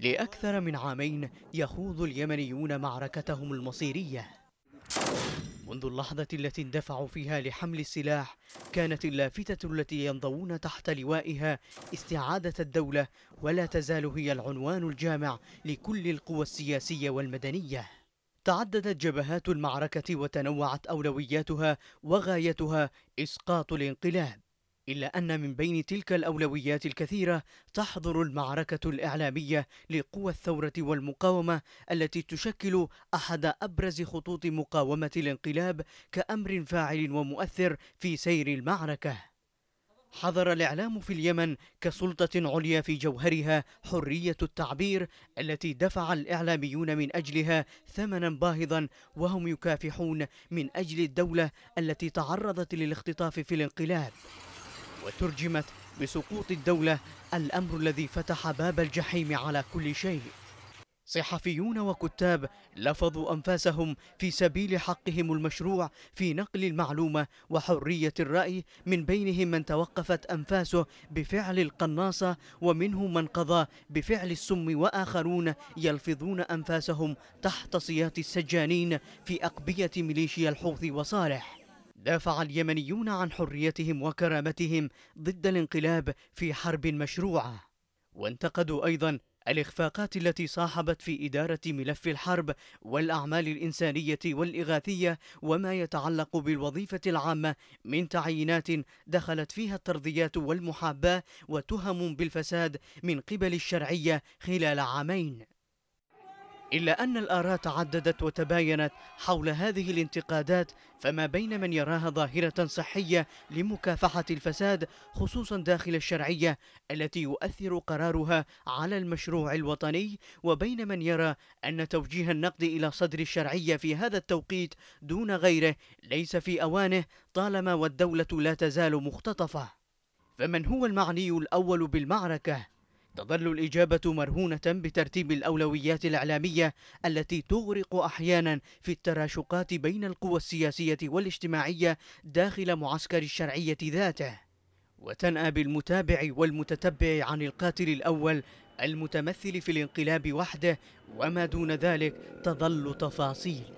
لأكثر من عامين يخوض اليمنيون معركتهم المصيرية منذ اللحظة التي اندفعوا فيها لحمل السلاح كانت اللافتة التي ينضوون تحت لوائها استعادة الدولة ولا تزال هي العنوان الجامع لكل القوى السياسية والمدنية تعددت جبهات المعركة وتنوعت أولوياتها وغايتها إسقاط الانقلاب إلا أن من بين تلك الأولويات الكثيرة تحضر المعركة الإعلامية لقوى الثورة والمقاومة التي تشكل أحد أبرز خطوط مقاومة الانقلاب كأمر فاعل ومؤثر في سير المعركة. حظر الإعلام في اليمن كسلطة عليا في جوهرها حرية التعبير التي دفع الإعلاميون من أجلها ثمنا باهظا وهم يكافحون من أجل الدولة التي تعرضت للاختطاف في الانقلاب وترجمت بسقوط الدولة الأمر الذي فتح باب الجحيم على كل شيء صحفيون وكتاب لفظوا أنفاسهم في سبيل حقهم المشروع في نقل المعلومة وحرية الرأي من بينهم من توقفت أنفاسه بفعل القناصة ومنهم من قضى بفعل السم وآخرون يلفظون أنفاسهم تحت صيات السجانين في أقبية ميليشيا الحوثي وصالح دافع اليمنيون عن حريتهم وكرامتهم ضد الانقلاب في حرب مشروعه وانتقدوا ايضا الاخفاقات التي صاحبت في اداره ملف الحرب والاعمال الانسانيه والاغاثيه وما يتعلق بالوظيفه العامه من تعيينات دخلت فيها الترضيات والمحاباه وتهم بالفساد من قبل الشرعيه خلال عامين إلا أن الآراء تعددت وتباينت حول هذه الانتقادات فما بين من يراها ظاهرة صحية لمكافحة الفساد خصوصا داخل الشرعية التي يؤثر قرارها على المشروع الوطني وبين من يرى أن توجيه النقد إلى صدر الشرعية في هذا التوقيت دون غيره ليس في أوانه طالما والدولة لا تزال مختطفة فمن هو المعني الأول بالمعركة؟ تظل الإجابة مرهونة بترتيب الأولويات الإعلامية التي تغرق أحيانا في التراشقات بين القوى السياسية والاجتماعية داخل معسكر الشرعية ذاته وتنأى بالمتابع والمتتبع عن القاتل الأول المتمثل في الانقلاب وحده وما دون ذلك تظل تفاصيل